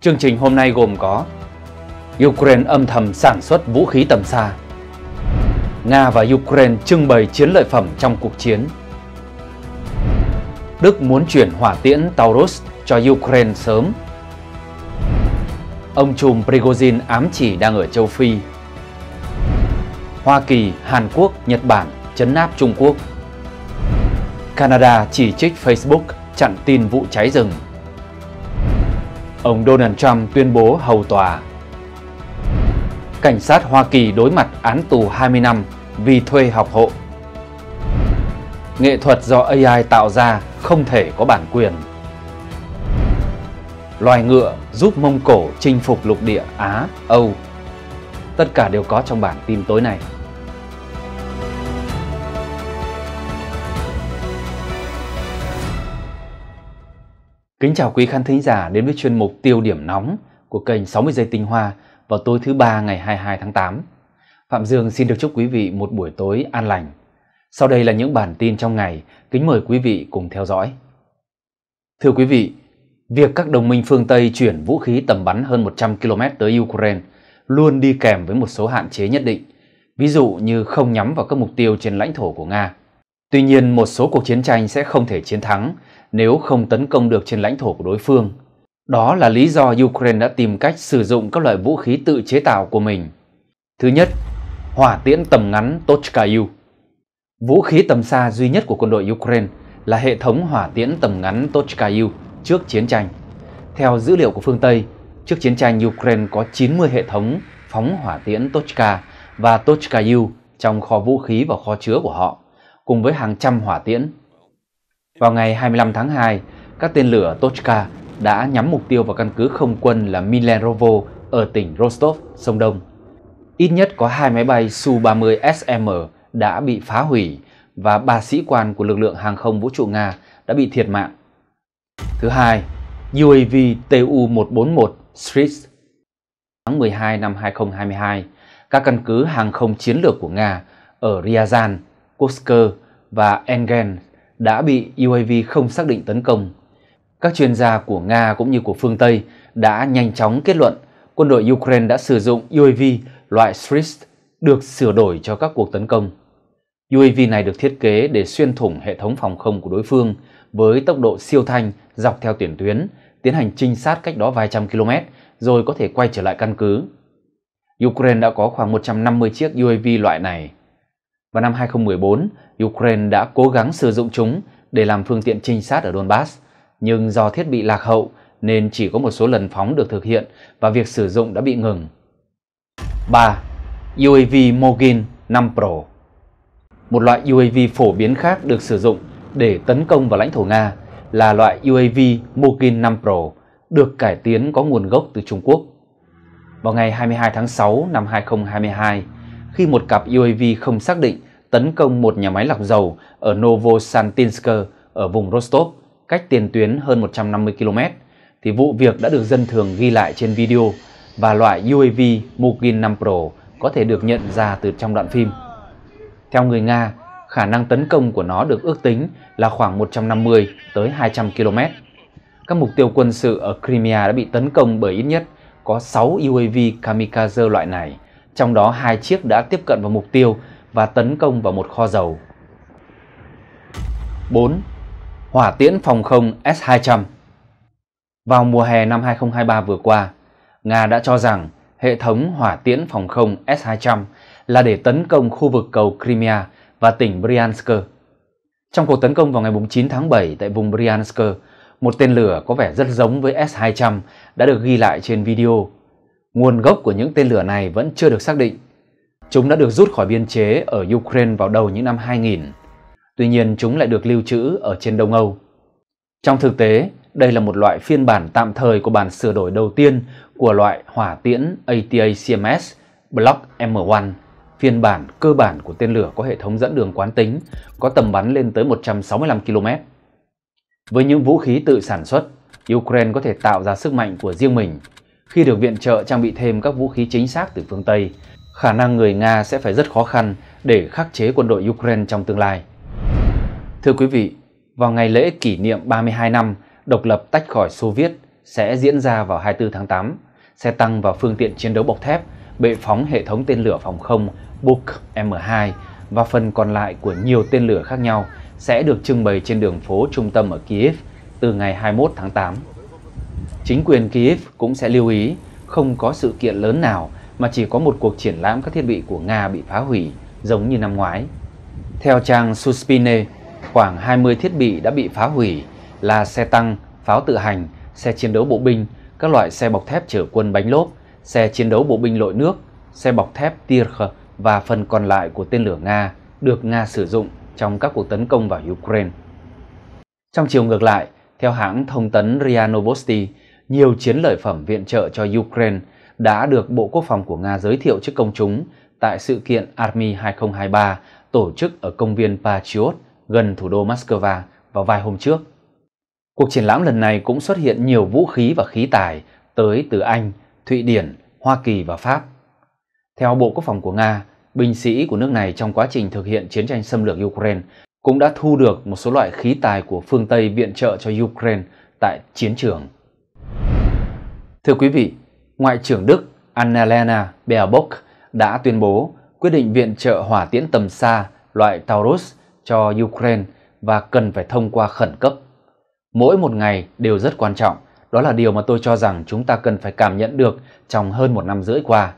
Chương trình hôm nay gồm có Ukraine âm thầm sản xuất vũ khí tầm xa Nga và Ukraine trưng bày chiến lợi phẩm trong cuộc chiến Đức muốn chuyển hỏa tiễn Taurus cho Ukraine sớm Ông trùm Prigozhin ám chỉ đang ở châu Phi Hoa Kỳ, Hàn Quốc, Nhật Bản chấn áp Trung Quốc Canada chỉ trích Facebook chặn tin vụ cháy rừng ông Donald Trump tuyên bố hầu tòa. Cảnh sát Hoa Kỳ đối mặt án tù 20 năm vì thuê học hộ. Nghệ thuật do AI tạo ra không thể có bản quyền. Loài ngựa giúp Mông Cổ chinh phục lục địa Á, Âu. Tất cả đều có trong bản tin tối nay. Kính chào quý khán thính giả đến với chuyên mục Tiêu điểm nóng của kênh 60 giây tinh hoa vào tối thứ ba ngày 22 tháng 8. Phạm Dương xin được chúc quý vị một buổi tối an lành. Sau đây là những bản tin trong ngày, kính mời quý vị cùng theo dõi. Thưa quý vị, việc các đồng minh phương Tây chuyển vũ khí tầm bắn hơn 100 km tới Ukraine luôn đi kèm với một số hạn chế nhất định, ví dụ như không nhắm vào các mục tiêu trên lãnh thổ của Nga Tuy nhiên, một số cuộc chiến tranh sẽ không thể chiến thắng nếu không tấn công được trên lãnh thổ của đối phương. Đó là lý do Ukraine đã tìm cách sử dụng các loại vũ khí tự chế tạo của mình. Thứ nhất, hỏa tiễn tầm ngắn Tochka-U. Vũ khí tầm xa duy nhất của quân đội Ukraine là hệ thống hỏa tiễn tầm ngắn Tochka-U trước chiến tranh. Theo dữ liệu của phương Tây, trước chiến tranh Ukraine có 90 hệ thống phóng hỏa tiễn Tochka và Tochka-U trong kho vũ khí và kho chứa của họ cùng với hàng trăm hỏa tiễn. Vào ngày 25 tháng 2, các tên lửa Tochka đã nhắm mục tiêu vào căn cứ không quân là Milenrovo ở tỉnh Rostov, sông Đông. Ít nhất có hai máy bay Su-30 SM đã bị phá hủy và ba sĩ quan của lực lượng hàng không vũ trụ Nga đã bị thiệt mạng. Thứ hai, UAV Tu-141 Strix tháng 12 năm 2022, các căn cứ hàng không chiến lược của Nga ở Ryazan Kosker và Engen đã bị UAV không xác định tấn công. Các chuyên gia của Nga cũng như của phương Tây đã nhanh chóng kết luận quân đội Ukraine đã sử dụng UAV loại Strix được sửa đổi cho các cuộc tấn công. UAV này được thiết kế để xuyên thủng hệ thống phòng không của đối phương với tốc độ siêu thanh dọc theo tiền tuyến, tiến hành trinh sát cách đó vài trăm km rồi có thể quay trở lại căn cứ. Ukraine đã có khoảng 150 chiếc UAV loại này. Vào năm 2014, Ukraine đã cố gắng sử dụng chúng để làm phương tiện trinh sát ở Donbass, nhưng do thiết bị lạc hậu nên chỉ có một số lần phóng được thực hiện và việc sử dụng đã bị ngừng. 3. UAV Mogin 5 Pro Một loại UAV phổ biến khác được sử dụng để tấn công vào lãnh thổ Nga là loại UAV Mogin 5 Pro được cải tiến có nguồn gốc từ Trung Quốc. Vào ngày 22 tháng 6 năm 2022, khi một cặp UAV không xác định tấn công một nhà máy lọc dầu ở Novosantinsk ở vùng Rostov, cách tiền tuyến hơn 150 km, thì vụ việc đã được dân thường ghi lại trên video và loại UAV Mugin 5 Pro có thể được nhận ra từ trong đoạn phim. Theo người Nga, khả năng tấn công của nó được ước tính là khoảng 150 tới 200 km. Các mục tiêu quân sự ở Crimea đã bị tấn công bởi ít nhất có 6 UAV kamikaze loại này trong đó hai chiếc đã tiếp cận vào mục tiêu và tấn công vào một kho dầu. 4. Hỏa tiễn phòng không S-200 Vào mùa hè năm 2023 vừa qua, Nga đã cho rằng hệ thống hỏa tiễn phòng không S-200 là để tấn công khu vực cầu Crimea và tỉnh Bryansk. Trong cuộc tấn công vào ngày 9 tháng 7 tại vùng Bryansk, một tên lửa có vẻ rất giống với S-200 đã được ghi lại trên video nguồn gốc của những tên lửa này vẫn chưa được xác định. Chúng đã được rút khỏi biên chế ở Ukraine vào đầu những năm 2000. Tuy nhiên chúng lại được lưu trữ ở trên Đông Âu. Trong thực tế, đây là một loại phiên bản tạm thời của bản sửa đổi đầu tiên của loại hỏa tiễn ATACMS Block M1, phiên bản cơ bản của tên lửa có hệ thống dẫn đường quán tính, có tầm bắn lên tới 165 km. Với những vũ khí tự sản xuất, Ukraine có thể tạo ra sức mạnh của riêng mình khi được viện trợ trang bị thêm các vũ khí chính xác từ phương Tây, khả năng người Nga sẽ phải rất khó khăn để khắc chế quân đội Ukraine trong tương lai. Thưa quý vị, vào ngày lễ kỷ niệm 32 năm độc lập tách khỏi Xô Viết sẽ diễn ra vào 24 tháng 8. Xe tăng và phương tiện chiến đấu bọc thép bệ phóng hệ thống tên lửa phòng không Buk M2 và phần còn lại của nhiều tên lửa khác nhau sẽ được trưng bày trên đường phố trung tâm ở Kiev từ ngày 21 tháng 8. Chính quyền Kiev cũng sẽ lưu ý không có sự kiện lớn nào mà chỉ có một cuộc triển lãm các thiết bị của Nga bị phá hủy giống như năm ngoái. Theo trang Suspine, khoảng 20 thiết bị đã bị phá hủy là xe tăng, pháo tự hành, xe chiến đấu bộ binh, các loại xe bọc thép chở quân bánh lốp, xe chiến đấu bộ binh lội nước, xe bọc thép Tirkh và phần còn lại của tên lửa Nga được Nga sử dụng trong các cuộc tấn công vào Ukraine. Trong chiều ngược lại, theo hãng thông tấn RIA Novosti, nhiều chiến lợi phẩm viện trợ cho Ukraine đã được Bộ Quốc phòng của Nga giới thiệu trước công chúng tại sự kiện Army 2023 tổ chức ở công viên Patriot gần thủ đô Moscow vào vài hôm trước. Cuộc triển lãm lần này cũng xuất hiện nhiều vũ khí và khí tài tới từ Anh, Thụy Điển, Hoa Kỳ và Pháp. Theo Bộ Quốc phòng của Nga, binh sĩ của nước này trong quá trình thực hiện chiến tranh xâm lược Ukraine cũng đã thu được một số loại khí tài của phương Tây viện trợ cho Ukraine tại chiến trường. Thưa quý vị, Ngoại trưởng Đức Annalena Baerbock đã tuyên bố quyết định viện trợ hỏa tiễn tầm xa loại Taurus cho Ukraine và cần phải thông qua khẩn cấp. Mỗi một ngày đều rất quan trọng, đó là điều mà tôi cho rằng chúng ta cần phải cảm nhận được trong hơn một năm rưỡi qua.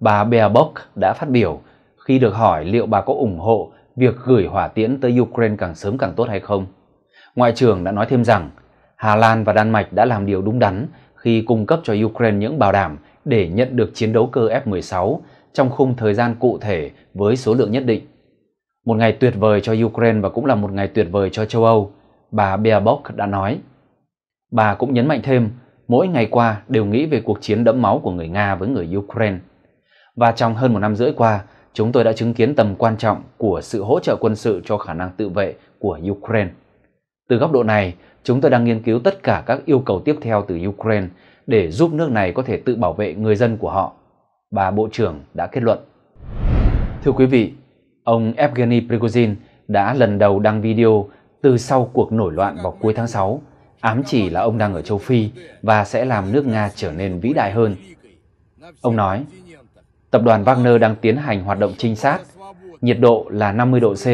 Bà Baerbock đã phát biểu khi được hỏi liệu bà có ủng hộ việc gửi hỏa tiễn tới Ukraine càng sớm càng tốt hay không. Ngoại trưởng đã nói thêm rằng Hà Lan và Đan Mạch đã làm điều đúng đắn khi cung cấp cho Ukraine những bảo đảm để nhận được chiến đấu cơ F-16 trong khung thời gian cụ thể với số lượng nhất định. Một ngày tuyệt vời cho Ukraine và cũng là một ngày tuyệt vời cho châu Âu, bà Baerbock đã nói. Bà cũng nhấn mạnh thêm, mỗi ngày qua đều nghĩ về cuộc chiến đẫm máu của người Nga với người Ukraine. Và trong hơn một năm rưỡi qua, chúng tôi đã chứng kiến tầm quan trọng của sự hỗ trợ quân sự cho khả năng tự vệ của Ukraine. Từ góc độ này, chúng tôi đang nghiên cứu tất cả các yêu cầu tiếp theo từ Ukraine để giúp nước này có thể tự bảo vệ người dân của họ, bà Bộ trưởng đã kết luận. Thưa quý vị, ông Evgeny Prigozhin đã lần đầu đăng video từ sau cuộc nổi loạn vào cuối tháng 6, ám chỉ là ông đang ở châu Phi và sẽ làm nước Nga trở nên vĩ đại hơn. Ông nói, tập đoàn Wagner đang tiến hành hoạt động trinh sát, nhiệt độ là 50 độ C,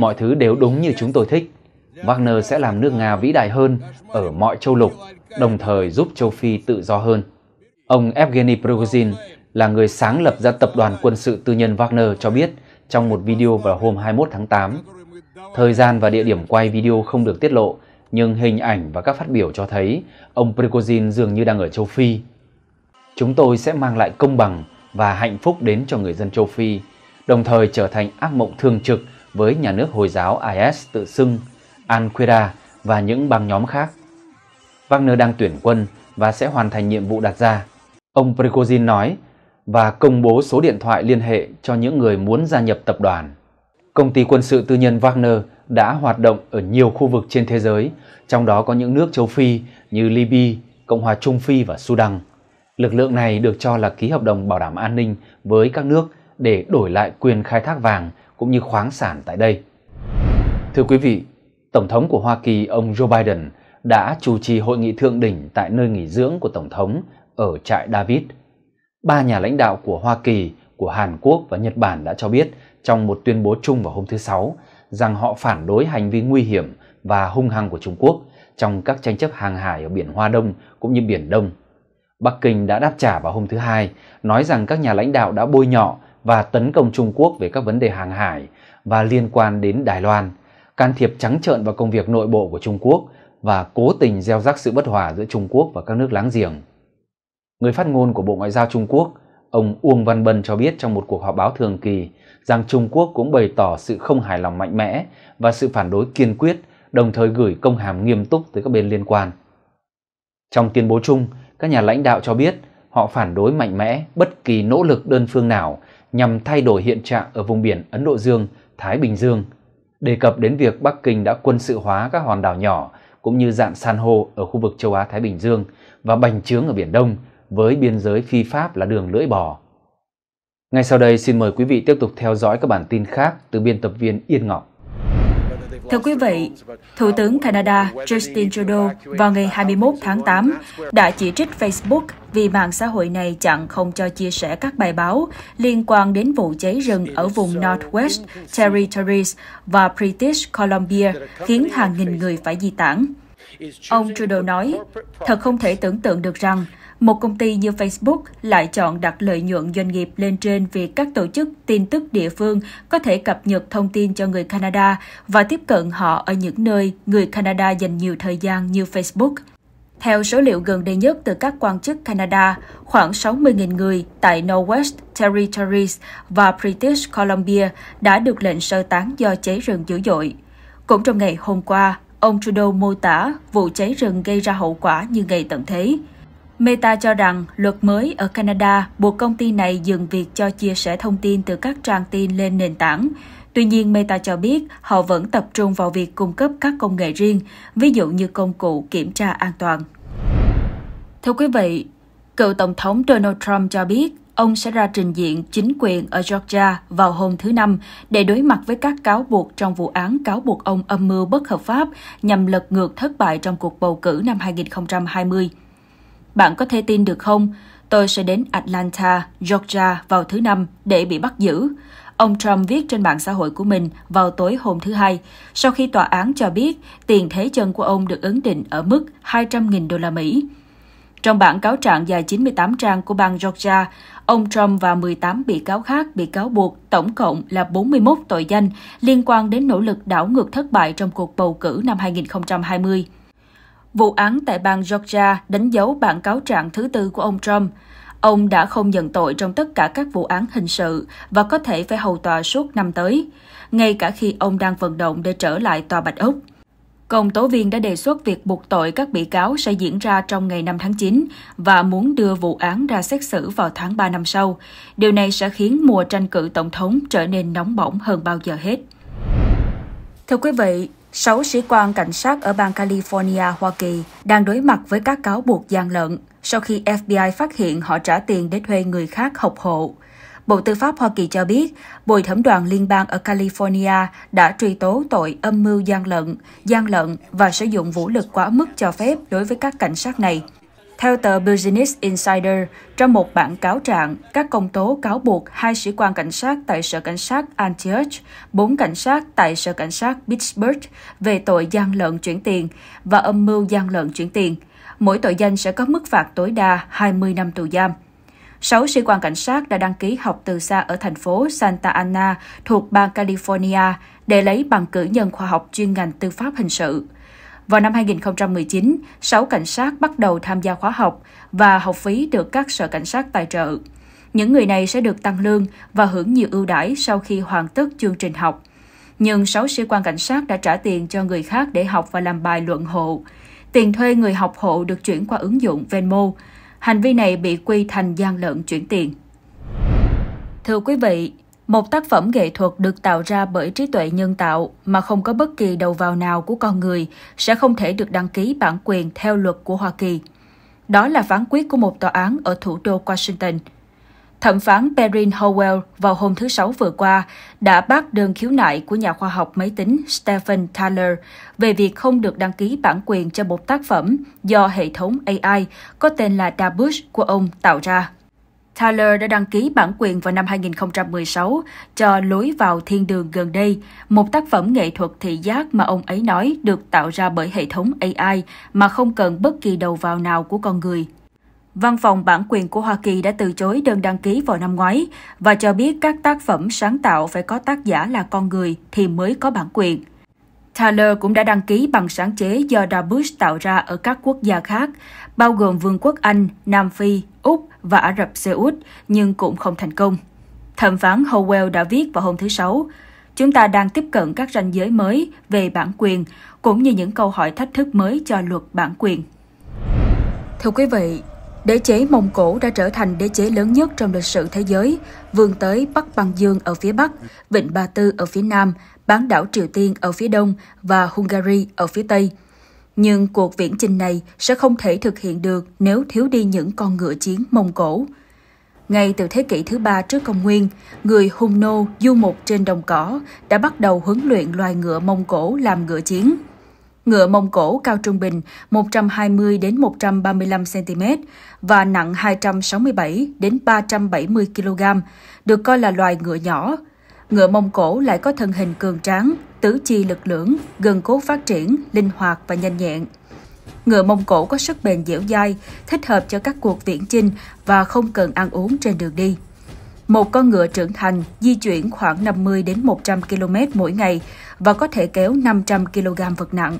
mọi thứ đều đúng như chúng tôi thích. Wagner sẽ làm nước Nga vĩ đại hơn ở mọi châu lục, đồng thời giúp châu Phi tự do hơn. Ông Evgeny Prigozhin là người sáng lập ra tập đoàn quân sự tư nhân Wagner cho biết trong một video vào hôm 21 tháng 8. Thời gian và địa điểm quay video không được tiết lộ, nhưng hình ảnh và các phát biểu cho thấy ông Prigozhin dường như đang ở châu Phi. Chúng tôi sẽ mang lại công bằng và hạnh phúc đến cho người dân châu Phi, đồng thời trở thành ác mộng thường trực với nhà nước Hồi giáo IS tự xưng Al-Qaeda và những băng nhóm khác. Wagner đang tuyển quân và sẽ hoàn thành nhiệm vụ đặt ra, ông Prigozhin nói và công bố số điện thoại liên hệ cho những người muốn gia nhập tập đoàn. Công ty quân sự tư nhân Wagner đã hoạt động ở nhiều khu vực trên thế giới, trong đó có những nước châu Phi như Libya, Cộng hòa Trung Phi và Sudan. Lực lượng này được cho là ký hợp đồng bảo đảm an ninh với các nước để đổi lại quyền khai thác vàng cũng như khoáng sản tại đây. Thưa quý vị, Tổng thống của Hoa Kỳ ông Joe Biden đã chủ trì hội nghị thượng đỉnh tại nơi nghỉ dưỡng của Tổng thống ở trại David. Ba nhà lãnh đạo của Hoa Kỳ, của Hàn Quốc và Nhật Bản đã cho biết trong một tuyên bố chung vào hôm thứ Sáu rằng họ phản đối hành vi nguy hiểm và hung hăng của Trung Quốc trong các tranh chấp hàng hải ở biển Hoa Đông cũng như Biển Đông. Bắc Kinh đã đáp trả vào hôm thứ Hai, nói rằng các nhà lãnh đạo đã bôi nhọ và tấn công Trung Quốc về các vấn đề hàng hải và liên quan đến Đài Loan, can thiệp trắng trợn vào công việc nội bộ của Trung Quốc và cố tình gieo rắc sự bất hòa giữa Trung Quốc và các nước láng giềng. Người phát ngôn của Bộ Ngoại giao Trung Quốc, ông Uông Văn Bân cho biết trong một cuộc họp báo thường kỳ rằng Trung Quốc cũng bày tỏ sự không hài lòng mạnh mẽ và sự phản đối kiên quyết, đồng thời gửi công hàm nghiêm túc tới các bên liên quan. Trong tuyên bố chung, các nhà lãnh đạo cho biết họ phản đối mạnh mẽ bất kỳ nỗ lực đơn phương nào nhằm thay đổi hiện trạng ở vùng biển Ấn Độ Dương, Thái Bình Dương – đề cập đến việc Bắc Kinh đã quân sự hóa các hòn đảo nhỏ cũng như dạng san hô ở khu vực châu Á Thái Bình Dương và bành trướng ở Biển Đông với biên giới phi pháp là đường lưỡi bò. Ngay sau đây xin mời quý vị tiếp tục theo dõi các bản tin khác từ biên tập viên Yên Ngọc. Thưa quý vị, Thủ tướng Canada Justin Trudeau vào ngày 21 tháng 8 đã chỉ trích Facebook vì mạng xã hội này chặn không cho chia sẻ các bài báo liên quan đến vụ cháy rừng ở vùng Northwest Territories và British Columbia, khiến hàng nghìn người phải di tản. Ông Trudeau nói, thật không thể tưởng tượng được rằng một công ty như Facebook lại chọn đặt lợi nhuận doanh nghiệp lên trên việc các tổ chức tin tức địa phương có thể cập nhật thông tin cho người Canada và tiếp cận họ ở những nơi người Canada dành nhiều thời gian như Facebook. Theo số liệu gần đây nhất từ các quan chức Canada, khoảng 60.000 người tại Northwest Territories và British Columbia đã được lệnh sơ tán do cháy rừng dữ dội. Cũng trong ngày hôm qua, ông Trudeau mô tả vụ cháy rừng gây ra hậu quả như ngày tận thế. Meta cho rằng luật mới ở Canada buộc công ty này dừng việc cho chia sẻ thông tin từ các trang tin lên nền tảng. Tuy nhiên, Meta cho biết họ vẫn tập trung vào việc cung cấp các công nghệ riêng, ví dụ như công cụ kiểm tra an toàn. Thưa quý vị, cựu Tổng thống Donald Trump cho biết ông sẽ ra trình diện chính quyền ở Georgia vào hôm thứ Năm để đối mặt với các cáo buộc trong vụ án cáo buộc ông âm mưu bất hợp pháp nhằm lật ngược thất bại trong cuộc bầu cử năm 2020. Bạn có thể tin được không? Tôi sẽ đến Atlanta, Georgia vào thứ Năm để bị bắt giữ. Ông Trump viết trên mạng xã hội của mình vào tối hôm thứ Hai, sau khi tòa án cho biết tiền thế chân của ông được ấn định ở mức 200.000 đô la Mỹ. Trong bản cáo trạng dài 98 trang của bang Georgia, ông Trump và 18 bị cáo khác bị cáo buộc tổng cộng là 41 tội danh liên quan đến nỗ lực đảo ngược thất bại trong cuộc bầu cử năm 2020. Vụ án tại bang Georgia đánh dấu bản cáo trạng thứ tư của ông Trump. Ông đã không nhận tội trong tất cả các vụ án hình sự và có thể phải hầu tòa suốt năm tới, ngay cả khi ông đang vận động để trở lại tòa Bạch Ốc. Công tố viên đã đề xuất việc buộc tội các bị cáo sẽ diễn ra trong ngày 5 tháng 9 và muốn đưa vụ án ra xét xử vào tháng 3 năm sau. Điều này sẽ khiến mùa tranh cử tổng thống trở nên nóng bỏng hơn bao giờ hết. Thưa quý vị, Sáu sĩ quan cảnh sát ở bang California, Hoa Kỳ đang đối mặt với các cáo buộc gian lận sau khi FBI phát hiện họ trả tiền để thuê người khác học hộ. Bộ Tư pháp Hoa Kỳ cho biết, bồi thẩm đoàn liên bang ở California đã truy tố tội âm mưu gian lận, gian lận và sử dụng vũ lực quá mức cho phép đối với các cảnh sát này. Theo tờ Business Insider, trong một bản cáo trạng, các công tố cáo buộc hai sĩ quan cảnh sát tại Sở Cảnh sát Antioch, bốn cảnh sát tại Sở Cảnh sát Pittsburgh về tội gian lận chuyển tiền và âm mưu gian lận chuyển tiền. Mỗi tội danh sẽ có mức phạt tối đa 20 năm tù giam. Sáu sĩ quan cảnh sát đã đăng ký học từ xa ở thành phố Santa Ana thuộc bang California để lấy bằng cử nhân khoa học chuyên ngành tư pháp hình sự. Vào năm 2019, 6 cảnh sát bắt đầu tham gia khóa học và học phí được các sở cảnh sát tài trợ. Những người này sẽ được tăng lương và hưởng nhiều ưu đãi sau khi hoàn tất chương trình học. Nhưng 6 sĩ quan cảnh sát đã trả tiền cho người khác để học và làm bài luận hộ. Tiền thuê người học hộ được chuyển qua ứng dụng Venmo. Hành vi này bị quy thành gian lận chuyển tiền. Thưa quý vị, một tác phẩm nghệ thuật được tạo ra bởi trí tuệ nhân tạo mà không có bất kỳ đầu vào nào của con người sẽ không thể được đăng ký bản quyền theo luật của Hoa Kỳ. Đó là phán quyết của một tòa án ở thủ đô Washington. Thẩm phán Perrin Howell vào hôm thứ Sáu vừa qua đã bác đơn khiếu nại của nhà khoa học máy tính Stephen Tyler về việc không được đăng ký bản quyền cho một tác phẩm do hệ thống AI có tên là Dabush của ông tạo ra. Tyler đã đăng ký bản quyền vào năm 2016 cho Lối vào thiên đường gần đây, một tác phẩm nghệ thuật thị giác mà ông ấy nói được tạo ra bởi hệ thống AI mà không cần bất kỳ đầu vào nào của con người. Văn phòng bản quyền của Hoa Kỳ đã từ chối đơn đăng ký vào năm ngoái và cho biết các tác phẩm sáng tạo phải có tác giả là con người thì mới có bản quyền. Tyler cũng đã đăng ký bằng sáng chế do Dabush tạo ra ở các quốc gia khác, bao gồm Vương quốc Anh, Nam Phi, Úc, và Ả Rập Xê Út nhưng cũng không thành công. Thẩm phán Howell đã viết vào hôm thứ Sáu, chúng ta đang tiếp cận các ranh giới mới về bản quyền cũng như những câu hỏi thách thức mới cho luật bản quyền. Thưa quý vị, đế chế Mông Cổ đã trở thành đế chế lớn nhất trong lịch sử thế giới, vươn tới Bắc Băng Dương ở phía Bắc, Vịnh Ba Tư ở phía Nam, bán đảo Triều Tiên ở phía Đông và Hungary ở phía Tây – nhưng cuộc viễn chinh này sẽ không thể thực hiện được nếu thiếu đi những con ngựa chiến Mông Cổ. Ngay từ thế kỷ thứ ba trước công nguyên, người Hung Nô du mục trên đồng cỏ đã bắt đầu huấn luyện loài ngựa Mông Cổ làm ngựa chiến. Ngựa Mông Cổ cao trung bình 120 đến 135 cm và nặng 267 đến 370 kg, được coi là loài ngựa nhỏ, Ngựa Mông Cổ lại có thân hình cường tráng, tứ chi lực lưỡng, gần cố phát triển, linh hoạt và nhanh nhẹn. Ngựa Mông Cổ có sức bền dẻo dai, thích hợp cho các cuộc viễn chinh và không cần ăn uống trên đường đi. Một con ngựa trưởng thành di chuyển khoảng 50 đến 100 km mỗi ngày và có thể kéo 500 kg vật nặng.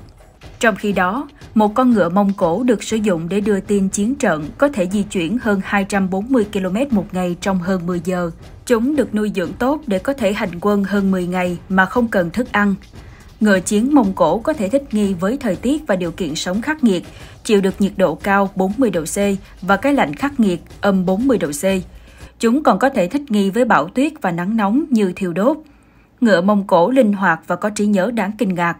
Trong khi đó, một con ngựa Mông Cổ được sử dụng để đưa tin chiến trận có thể di chuyển hơn 240 km một ngày trong hơn 10 giờ. Chúng được nuôi dưỡng tốt để có thể hành quân hơn 10 ngày mà không cần thức ăn. Ngựa chiến Mông Cổ có thể thích nghi với thời tiết và điều kiện sống khắc nghiệt, chịu được nhiệt độ cao 40 độ C và cái lạnh khắc nghiệt âm 40 độ C. Chúng còn có thể thích nghi với bão tuyết và nắng nóng như thiêu đốt. Ngựa Mông Cổ linh hoạt và có trí nhớ đáng kinh ngạc.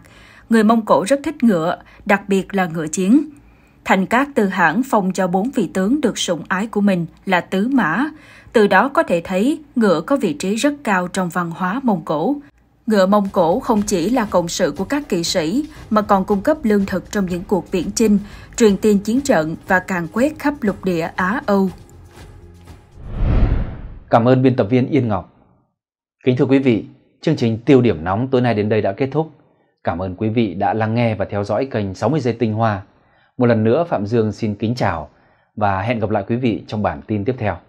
Người Mông Cổ rất thích ngựa, đặc biệt là ngựa chiến. Thành Cát Tư hãng phong cho bốn vị tướng được sủng ái của mình là tứ mã. Từ đó có thể thấy ngựa có vị trí rất cao trong văn hóa Mông Cổ. Ngựa Mông Cổ không chỉ là cộng sự của các kỵ sĩ mà còn cung cấp lương thực trong những cuộc viễn chinh, truyền tin chiến trận và càng quét khắp lục địa Á-Âu. Cảm ơn biên tập viên Yên Ngọc. Kính thưa quý vị, chương trình Tiêu điểm nóng tối nay đến đây đã kết thúc. Cảm ơn quý vị đã lắng nghe và theo dõi kênh 60 giây tinh hoa một lần nữa Phạm Dương xin kính chào và hẹn gặp lại quý vị trong bản tin tiếp theo.